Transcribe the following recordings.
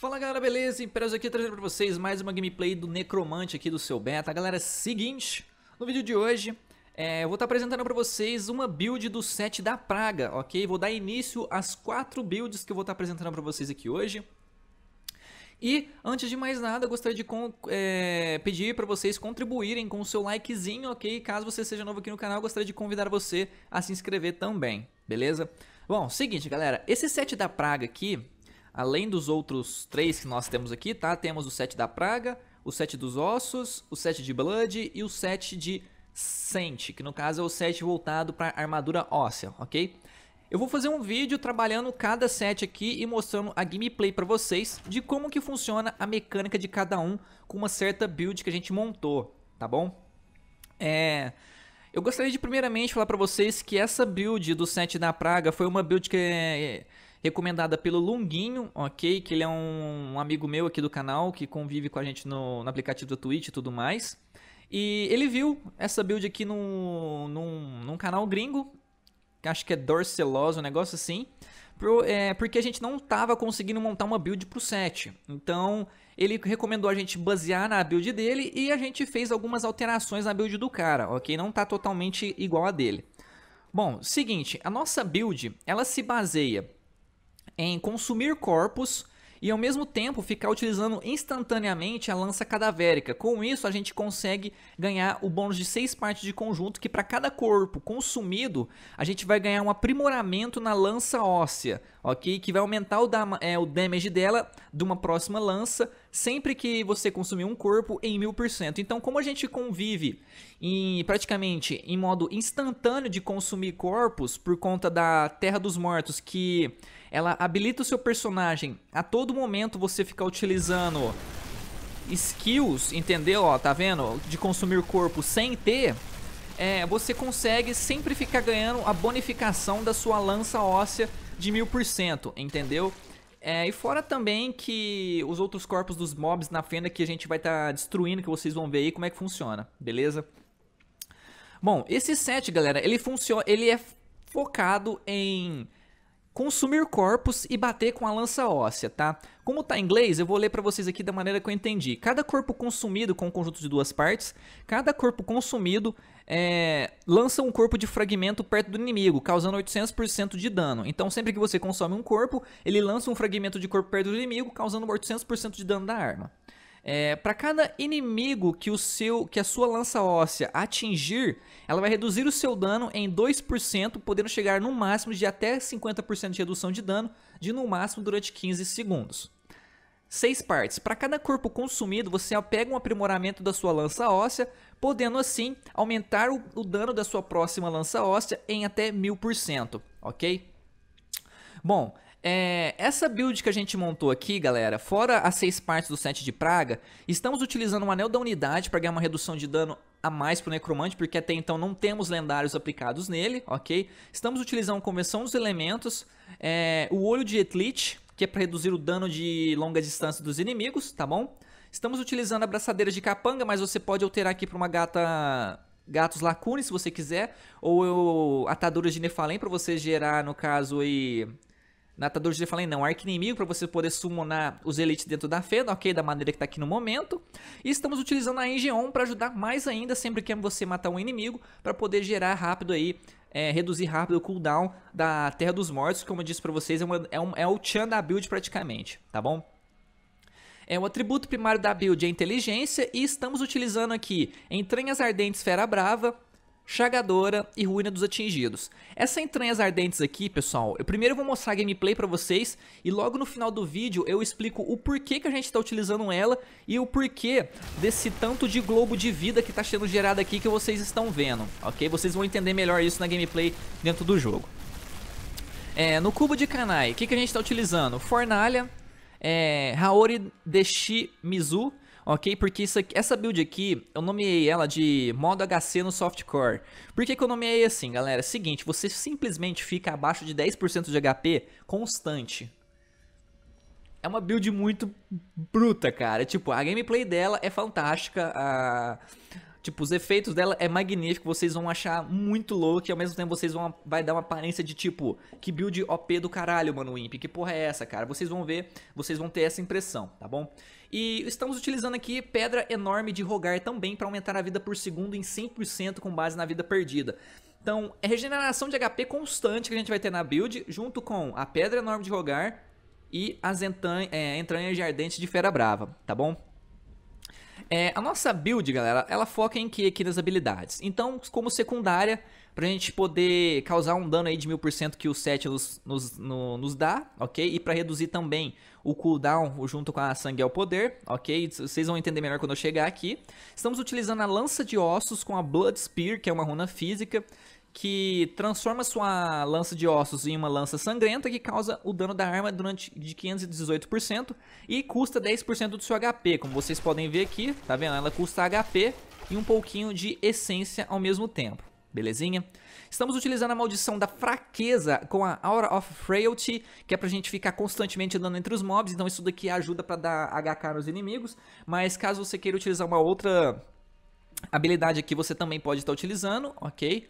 Fala galera, beleza? Impresso aqui trazendo para vocês mais uma gameplay do Necromante aqui do seu beta. Galera, seguinte, no vídeo de hoje é, eu vou estar tá apresentando para vocês uma build do set da praga, ok? Vou dar início às quatro builds que eu vou estar tá apresentando para vocês aqui hoje. E, antes de mais nada, gostaria de é, pedir para vocês contribuírem com o seu likezinho, ok? Caso você seja novo aqui no canal, gostaria de convidar você a se inscrever também, beleza? Bom, seguinte, galera, esse set da praga aqui, Além dos outros três que nós temos aqui, tá? Temos o 7 da praga, o 7 dos ossos, o 7 de blood e o 7 de sente, que no caso é o 7 voltado para armadura óssea, ok? Eu vou fazer um vídeo trabalhando cada set aqui e mostrando a gameplay para vocês de como que funciona a mecânica de cada um com uma certa build que a gente montou, tá bom? É... Eu gostaria de primeiramente falar para vocês que essa build do set da praga foi uma build que recomendada pelo Lunguinho, ok? Que ele é um, um amigo meu aqui do canal que convive com a gente no, no aplicativo da Twitch e tudo mais. E ele viu essa build aqui num, num, num canal gringo, que acho que é Dorcelos, um negócio assim. Pro, é, porque a gente não estava conseguindo montar uma build pro set. Então, ele recomendou a gente basear na build dele e a gente fez algumas alterações na build do cara, ok? Não tá totalmente igual a dele. Bom, seguinte, a nossa build, ela se baseia em consumir corpos e ao mesmo tempo ficar utilizando instantaneamente a lança cadavérica. Com isso, a gente consegue ganhar o bônus de 6 partes de conjunto, que para cada corpo consumido, a gente vai ganhar um aprimoramento na lança óssea, ok? Que vai aumentar o, dam é, o damage dela de uma próxima lança sempre que você consumir um corpo em mil por cento. Então, como a gente convive em praticamente em modo instantâneo de consumir corpos por conta da Terra dos Mortos, que ela habilita o seu personagem a todo momento você ficar utilizando skills, entendeu? Ó, tá vendo? De consumir corpo sem ter. É, você consegue sempre ficar ganhando a bonificação da sua lança óssea de mil por cento, entendeu? É, e fora também que os outros corpos dos mobs na fenda que a gente vai estar tá destruindo, que vocês vão ver aí como é que funciona, beleza? Bom, esse set, galera, ele funciona, ele é focado em consumir corpos e bater com a lança óssea, tá? Como tá em inglês, eu vou ler para vocês aqui da maneira que eu entendi. Cada corpo consumido com um conjunto de duas partes, cada corpo consumido é, lança um corpo de fragmento perto do inimigo, causando 800% de dano. Então, sempre que você consome um corpo, ele lança um fragmento de corpo perto do inimigo, causando 800% de dano da arma. É, para cada inimigo que o seu, que a sua lança óssea atingir, ela vai reduzir o seu dano em 2%, podendo chegar no máximo de até 50% de redução de dano, de no máximo durante 15 segundos. Seis partes. Para cada corpo consumido, você pega um aprimoramento da sua lança óssea, podendo assim aumentar o, o dano da sua próxima lança óssea em até 1000%, ok? Bom, é, essa build que a gente montou aqui, galera, fora as seis partes do set de praga, estamos utilizando um anel da unidade para ganhar uma redução de dano a mais pro necromante, porque até então não temos lendários aplicados nele, ok? Estamos utilizando conversão dos elementos, é, o olho de Etlit, que é para reduzir o dano de longa distância dos inimigos, tá bom? Estamos utilizando abraçadeiras de capanga, mas você pode alterar aqui para uma gata gatos lacunes, se você quiser, ou ataduras de Nefalém para você gerar, no caso, aí ataduras de Fallen não, arco inimigo para você poder summonar os elites dentro da Fenda, ok? Da maneira que está aqui no momento. E estamos utilizando a Engeon para ajudar mais ainda sempre que você matar um inimigo para poder gerar rápido aí, é, reduzir rápido o cooldown da Terra dos Mortos, como eu disse para vocês, é, uma, é, um, é o Chan da build praticamente, tá bom? É, o atributo primário da build é inteligência e estamos utilizando aqui entranhas ardentes fera brava, Chagadora e Ruína dos Atingidos. Essa entranhas ardentes aqui, pessoal, eu primeiro vou mostrar a gameplay pra vocês e logo no final do vídeo eu explico o porquê que a gente tá utilizando ela e o porquê desse tanto de globo de vida que tá sendo gerado aqui que vocês estão vendo, ok? Vocês vão entender melhor isso na gameplay dentro do jogo. É, no cubo de Kanai, o que, que a gente está utilizando? Fornalha, é, Haori Deshi Mizu, ok? Porque isso aqui, essa build aqui, eu nomeei ela de modo HC no softcore. Por que, que eu nomeei assim, galera? É seguinte, você simplesmente fica abaixo de 10% de HP constante. É uma build muito bruta, cara. Tipo, a gameplay dela é fantástica, a, Tipo, os efeitos dela é magnífico, vocês vão achar muito louco e ao mesmo tempo vocês vão vai dar uma aparência de tipo, que build OP do caralho, mano, Imp, que porra é essa, cara? Vocês vão ver, vocês vão ter essa impressão, tá bom? E estamos utilizando aqui pedra enorme de rogar também para aumentar a vida por segundo em 100% com base na vida perdida. Então, é regeneração de HP constante que a gente vai ter na build, junto com a pedra enorme de rogar e as entranhas, é, entranhas de ardente de fera brava, tá bom? É, a nossa build, galera, ela foca em que aqui nas habilidades. Então, como secundária, pra gente poder causar um dano aí de 1000% que o set nos, nos, no, nos dá, ok? E pra reduzir também o cooldown junto com a sangue ao poder, ok? Vocês vão entender melhor quando eu chegar aqui. Estamos utilizando a lança de ossos com a Blood Spear, que é uma runa física que transforma sua lança de ossos em uma lança sangrenta que causa o dano da arma durante de 518% e custa 10% do seu HP. Como vocês podem ver aqui, tá vendo? Ela custa HP e um pouquinho de essência ao mesmo tempo. Belezinha? Estamos utilizando a maldição da fraqueza com a Aura of Frailty, que é pra gente ficar constantemente andando entre os mobs, então isso daqui ajuda pra dar HK nos inimigos, mas caso você queira utilizar uma outra habilidade aqui, você também pode estar utilizando, ok?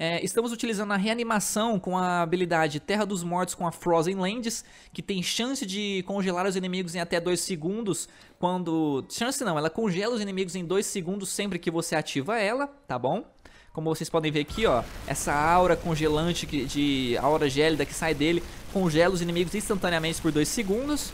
É, estamos utilizando a reanimação com a habilidade Terra dos Mortos com a Frozen Lands, que tem chance de congelar os inimigos em até 2 segundos. Quando. Chance não, ela congela os inimigos em 2 segundos sempre que você ativa ela, tá bom? Como vocês podem ver aqui, ó, essa aura congelante que, de aura gélida que sai dele congela os inimigos instantaneamente por 2 segundos.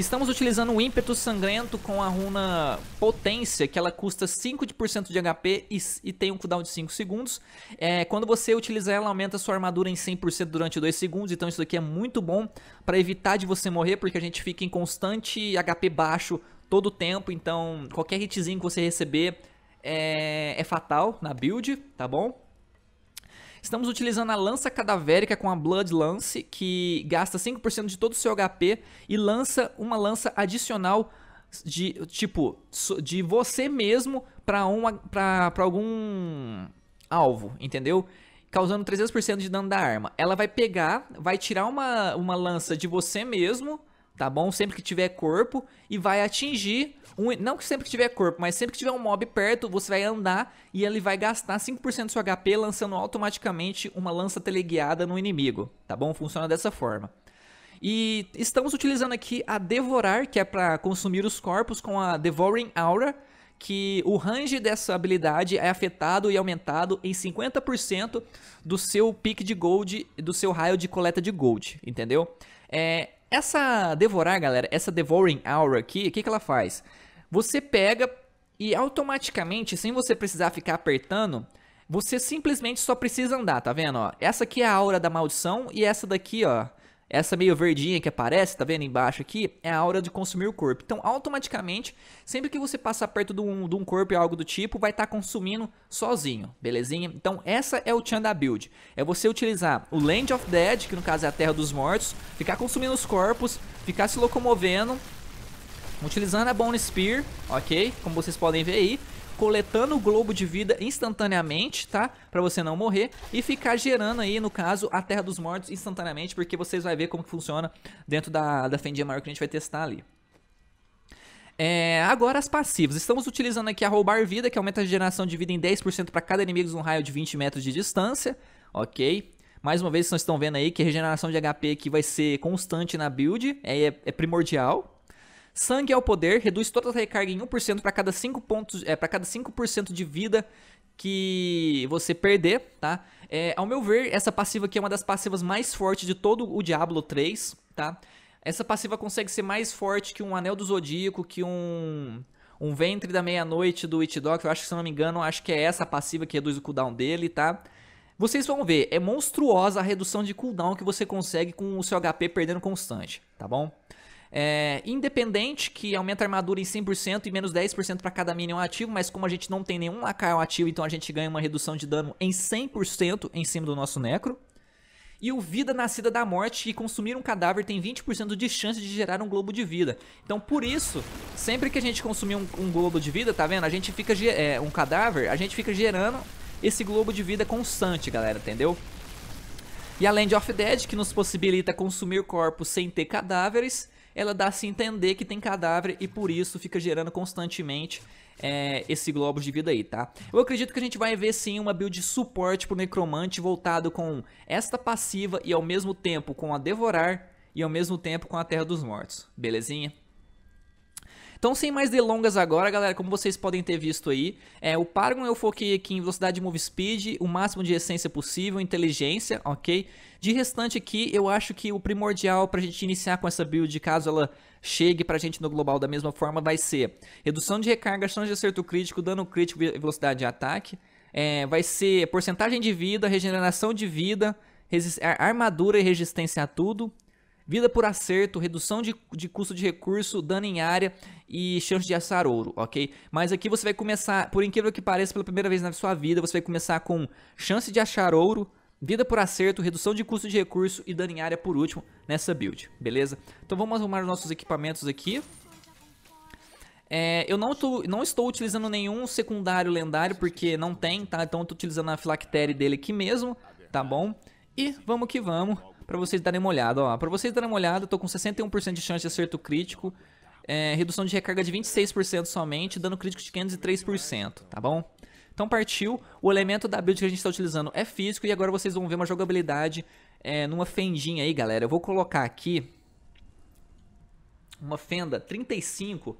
Estamos utilizando o ímpeto sangrento com a runa potência, que ela custa 5% de HP e, e, tem um cooldown de 5 segundos. É, quando você utilizar ela, aumenta sua armadura em 100% durante 2 segundos, então isso aqui é muito bom para evitar de você morrer, porque a gente fica em constante HP baixo todo o tempo, então qualquer hitzinho que você receber é, é fatal na build, tá bom? Estamos utilizando a lança cadavérica com a Blood Lance, que gasta 5% de todo o seu HP e lança uma lança adicional de tipo de você mesmo para uma para algum alvo, entendeu? Causando 300% de dano da arma. Ela vai pegar, vai tirar uma, uma lança de você mesmo tá bom? Sempre que tiver corpo e vai atingir, um, não que sempre que tiver corpo, mas sempre que tiver um mob perto, você vai andar e ele vai gastar 5% do seu HP lançando automaticamente uma lança teleguiada no inimigo, tá bom? Funciona dessa forma. E estamos utilizando aqui a Devorar, que é para consumir os corpos com a Devouring Aura, que o range dessa habilidade é afetado e aumentado em 50% do seu pique de gold, do seu raio de coleta de gold, entendeu? É, essa devorar, galera, essa devouring aura aqui, o que, que ela faz? Você pega e automaticamente, sem você precisar ficar apertando, você simplesmente só precisa andar, tá vendo? Ó? Essa aqui é a aura da maldição e essa daqui, ó, essa meio verdinha que aparece, tá vendo embaixo aqui, é a aura de consumir o corpo. Então, automaticamente, sempre que você passar perto de um, de um corpo e algo do tipo, vai estar tá consumindo sozinho, belezinha? Então, essa é o Chan da build. É você utilizar o Land of Dead, que no caso é a Terra dos Mortos, ficar consumindo os corpos, ficar se locomovendo, utilizando a Bone Spear, ok? Como vocês podem ver aí coletando o globo de vida instantaneamente, tá? Pra você não morrer. E ficar gerando aí, no caso, a Terra dos Mortos instantaneamente, porque vocês vão ver como que funciona dentro da, da fendinha maior que a gente vai testar ali. É, agora as passivas. Estamos utilizando aqui a roubar vida, que aumenta a geração de vida em 10% para cada inimigo um raio de 20 metros de distância. Ok. Mais uma vez, vocês estão vendo aí que a regeneração de HP aqui vai ser constante na build, é, é primordial, Sangue é o poder, reduz toda a recarga em 1% para cada 5 pontos, é, para cada 5% de vida que você perder, tá? É, ao meu ver, essa passiva aqui é uma das passivas mais fortes de todo o Diablo 3, tá? Essa passiva consegue ser mais forte que um Anel do Zodíaco, que um um Ventre da Meia-Noite do It eu acho que se não me engano, acho que é essa passiva que reduz o cooldown dele, tá? Vocês vão ver, é monstruosa a redução de cooldown que você consegue com o seu HP perdendo constante, tá bom? É, independente, que aumenta a armadura em 100% e menos 10% para cada minion ativo, mas como a gente não tem nenhum lacaio ativo, então a gente ganha uma redução de dano em 100% em cima do nosso necro. E o Vida Nascida da Morte, que consumir um cadáver tem 20% de chance de gerar um globo de vida. Então, por isso, sempre que a gente consumir um, um globo de vida, tá vendo? A gente fica... É, um cadáver, a gente fica gerando esse globo de vida constante, galera, entendeu? E a Land of Dead, que nos possibilita consumir corpos sem ter cadáveres ela dá a se entender que tem cadáver e por isso fica gerando constantemente é, esse globo de vida aí, tá? Eu acredito que a gente vai ver sim uma build de suporte pro Necromante voltado com esta passiva e ao mesmo tempo com a Devorar e ao mesmo tempo com a Terra dos Mortos, belezinha? Então, sem mais delongas agora, galera, como vocês podem ter visto aí, é, o Paragon eu é foquei aqui em velocidade de move speed, o máximo de essência possível, inteligência, ok? De restante aqui, eu acho que o primordial pra gente iniciar com essa build, caso ela chegue pra gente no global da mesma forma, vai ser redução de recarga, chance de acerto crítico, dano crítico e velocidade de ataque. É, vai ser porcentagem de vida, regeneração de vida, armadura e resistência a tudo, vida por acerto, redução de, de custo de recurso, dano em área e chance de assar ouro, ok? Mas aqui você vai começar, por incrível que pareça, pela primeira vez na sua vida, você vai começar com chance de achar ouro, vida por acerto, redução de custo de recurso e dano em área por último nessa build, beleza? Então vamos arrumar os nossos equipamentos aqui. É, eu não, tô, não, estou utilizando nenhum secundário lendário, porque não tem, tá? Então eu tô utilizando a filactéria dele aqui mesmo, tá bom? E vamos que vamos para vocês darem uma olhada. Ó, para vocês darem uma olhada, eu tô com 61% de chance de acerto crítico. É, redução de recarga de 26% somente, dano crítico de 503%, tá bom? Então partiu, o elemento da build que a gente está utilizando é físico e agora vocês vão ver uma jogabilidade é, numa fendinha aí, galera. Eu vou colocar aqui uma fenda 35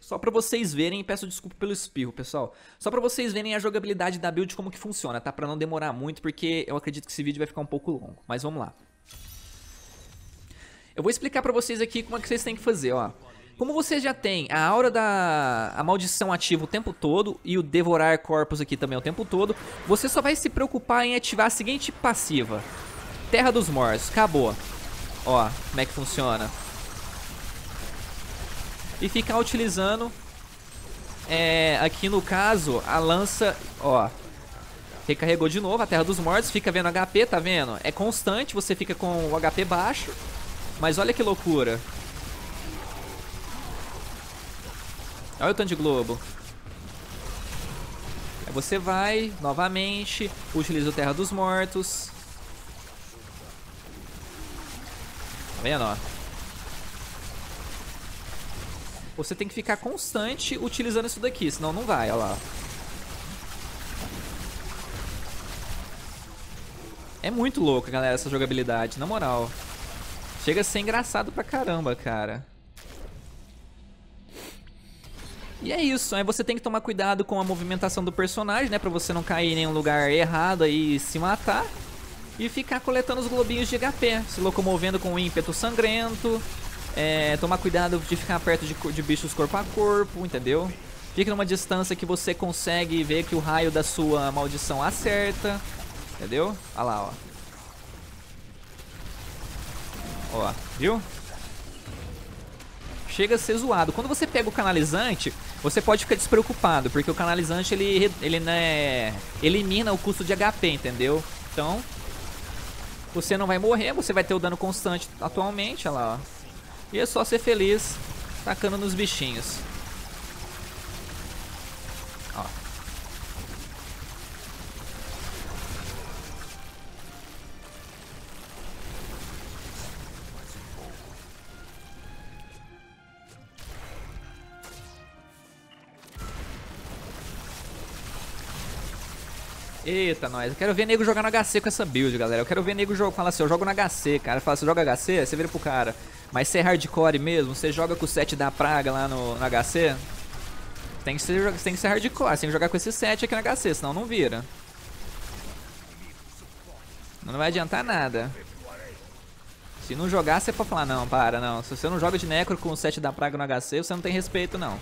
só para vocês verem, peço desculpa pelo espirro, pessoal. Só para vocês verem a jogabilidade da build como que funciona, tá? Para não demorar muito, porque eu acredito que esse vídeo vai ficar um pouco longo. Mas vamos lá. Eu vou explicar para vocês aqui como é que vocês têm que fazer, ó. Como vocês já têm a aura da a maldição ativa o tempo todo e o devorar corpos aqui também o tempo todo, você só vai se preocupar em ativar a seguinte passiva. Terra dos Mortos, acabou. Ó, como é que funciona e ficar utilizando é, aqui no caso a lança, ó, recarregou de novo a Terra dos Mortos, fica vendo HP, tá vendo? É constante, você fica com o HP baixo, mas olha que loucura. Olha o tanto de globo. Aí você vai, novamente, utiliza o Terra dos Mortos. Tá vendo, ó? Você tem que ficar constante utilizando isso daqui, senão não vai, ó lá. É muito louco, galera, essa jogabilidade, na moral. Chega a ser engraçado pra caramba, cara. E é isso, aí você tem que tomar cuidado com a movimentação do personagem, né? Pra você não cair em nenhum lugar errado e se matar. E ficar coletando os globinhos de HP, se locomovendo com um ímpeto sangrento, é, tomar cuidado de ficar perto de, de bichos corpo a corpo, entendeu? Fica numa distância que você consegue ver que o raio da sua maldição acerta. Entendeu? Olha lá, ó. Ó, viu? Chega a ser zoado. Quando você pega o canalizante, você pode ficar despreocupado, porque o canalizante ele, ele né, elimina o custo de HP, entendeu? Então, você não vai morrer, você vai ter o dano constante atualmente, olha lá, ó. E é só ser feliz tacando nos bichinhos. Ó. Eita, nós. Eu quero ver nego jogar no HC com essa build, galera. Eu quero ver nego jogar. Fala assim, eu jogo no HC, cara. Fala assim, joga HC, aí você vira pro cara. Mas você é hardcore mesmo? Você joga com o set da praga lá no, no HC? Tem que, ser, tem que ser hardcore, tem que jogar com esse set aqui no HC, senão não vira. Não vai adiantar nada. Se não jogar, você pode falar, não, para, não. Se você não joga de necro com o set da praga no HC, você não tem respeito, não.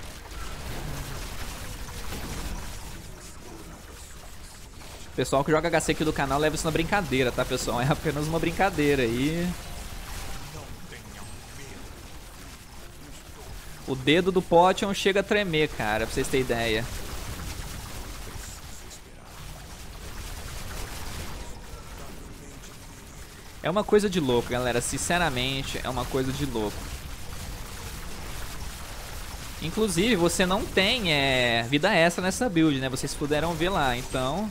pessoal que joga HC aqui do canal leva isso na brincadeira, tá, pessoal? É apenas uma brincadeira aí. E... O dedo do Potion chega a tremer, cara, pra vocês terem ideia. É uma coisa de louco, galera. Sinceramente, é uma coisa de louco. Inclusive, você não tem é, vida extra nessa build, né? Vocês puderam ver lá, então...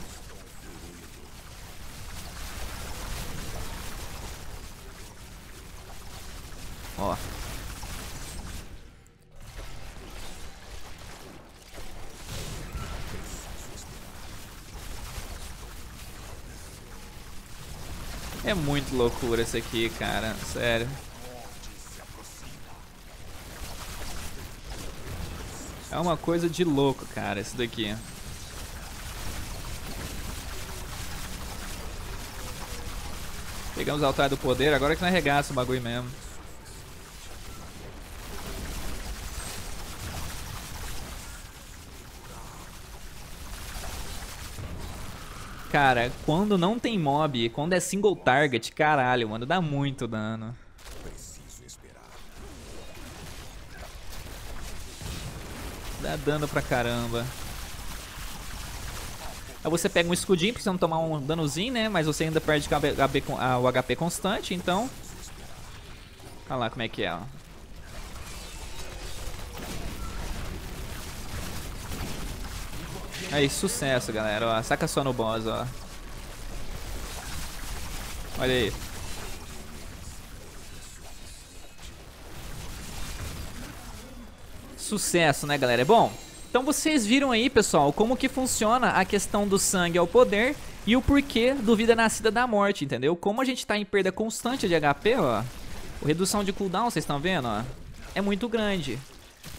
É muito loucura isso aqui, cara. Sério. É uma coisa de louco, cara, isso daqui. Pegamos o altar do poder, agora é que não arregaça o bagulho mesmo. Cara, quando não tem mob, quando é single target, caralho, mano, dá muito dano. Dá dano pra caramba. Aí você pega um escudinho pra você não tomar um danozinho, né? Mas você ainda perde o HP constante, então... Olha lá como é que é, ó. Aí, sucesso, galera. Ó, saca só no boss, ó. Olha aí. Sucesso, né, galera? Bom, então vocês viram aí, pessoal, como que funciona a questão do sangue ao poder e o porquê do vida nascida da morte, entendeu? Como a gente tá em perda constante de HP, ó. A redução de cooldown, vocês estão vendo, ó. É muito grande.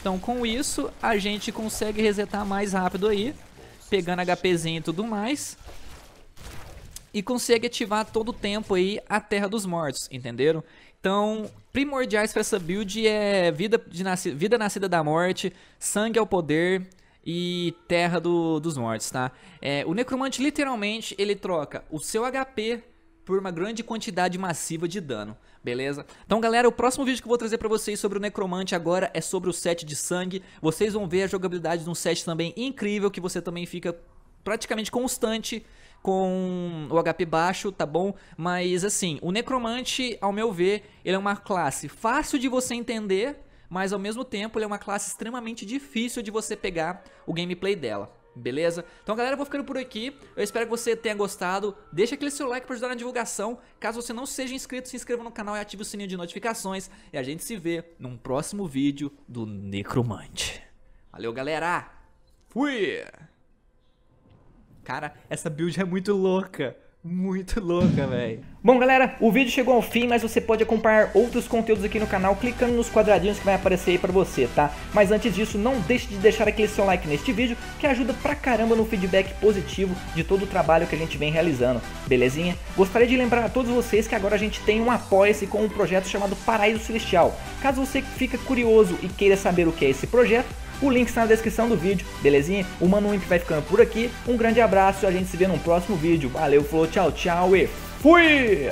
Então, com isso, a gente consegue resetar mais rápido aí pegando HPzinho e tudo mais. E consegue ativar todo o tempo aí a Terra dos Mortos, entenderam? Então, primordiais para essa build é vida, de nascida, vida nascida da morte, sangue ao poder e terra do, dos mortos, tá? É, o necromante literalmente ele troca o seu HP por uma grande quantidade massiva de dano. Beleza? Então, galera, o próximo vídeo que eu vou trazer pra vocês sobre o Necromante agora é sobre o set de sangue. Vocês vão ver a jogabilidade de um set também incrível, que você também fica praticamente constante com o HP baixo, tá bom? Mas assim, o Necromante, ao meu ver, ele é uma classe fácil de você entender, mas ao mesmo tempo ele é uma classe extremamente difícil de você pegar o gameplay dela beleza? Então galera, eu vou ficando por aqui, eu espero que você tenha gostado, deixa aquele seu like para ajudar na divulgação, caso você não seja inscrito, se inscreva no canal e ative o sininho de notificações, e a gente se vê num próximo vídeo do Necromante. Valeu galera, fui! Cara, essa build é muito louca, muito louca, velho. Bom galera, o vídeo chegou ao fim, mas você pode acompanhar outros conteúdos aqui no canal clicando nos quadradinhos que vai aparecer aí pra você, tá? Mas antes disso, não deixe de deixar aquele seu like neste vídeo, que ajuda pra caramba no feedback positivo de todo o trabalho que a gente vem realizando, belezinha? Gostaria de lembrar a todos vocês que agora a gente tem um apoia-se com um projeto chamado Paraíso Celestial. Caso você fique curioso e queira saber o que é esse projeto, o link está na descrição do vídeo, belezinha? O Mano Imp vai ficando por aqui, um grande abraço e a gente se vê no próximo vídeo. Valeu, falou, tchau, tchau e Fui!